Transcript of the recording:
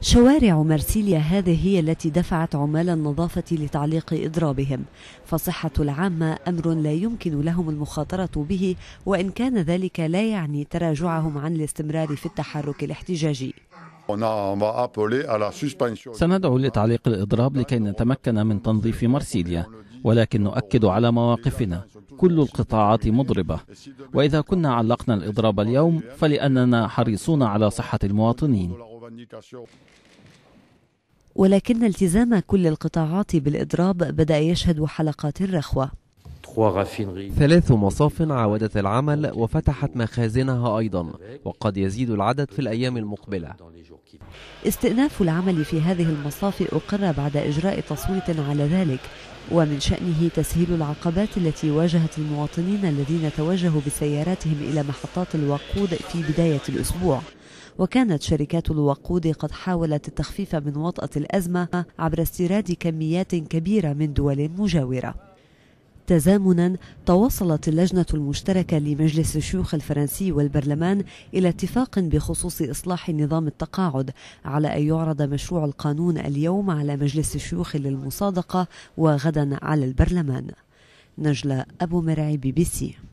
شوارع مرسيليا هذه هي التي دفعت عمال النظافة لتعليق إضرابهم فصحة العامة أمر لا يمكن لهم المخاطرة به وإن كان ذلك لا يعني تراجعهم عن الاستمرار في التحرك الاحتجاجي سندعو لتعليق الإضراب لكي نتمكن من تنظيف مرسيليا ولكن نؤكد على مواقفنا كل القطاعات مضربة وإذا كنا علقنا الإضراب اليوم فلأننا حريصون على صحة المواطنين ولكن التزام كل القطاعات بالإضراب بدأ يشهد حلقات الرخوة ثلاث مصاف عودت العمل وفتحت مخازنها أيضا وقد يزيد العدد في الأيام المقبلة استئناف العمل في هذه المصافي أقر بعد إجراء تصويت على ذلك ومن شأنه تسهيل العقبات التي واجهت المواطنين الذين توجهوا بسياراتهم إلى محطات الوقود في بداية الأسبوع وكانت شركات الوقود قد حاولت التخفيف من وطأة الأزمة عبر استيراد كميات كبيرة من دول مجاورة تزامنا تواصلت اللجنة المشتركة لمجلس الشيوخ الفرنسي والبرلمان إلى اتفاق بخصوص إصلاح نظام التقاعد على أن يعرض مشروع القانون اليوم على مجلس الشيوخ للمصادقة وغدا على البرلمان نجلة أبو مرعي بي بي سي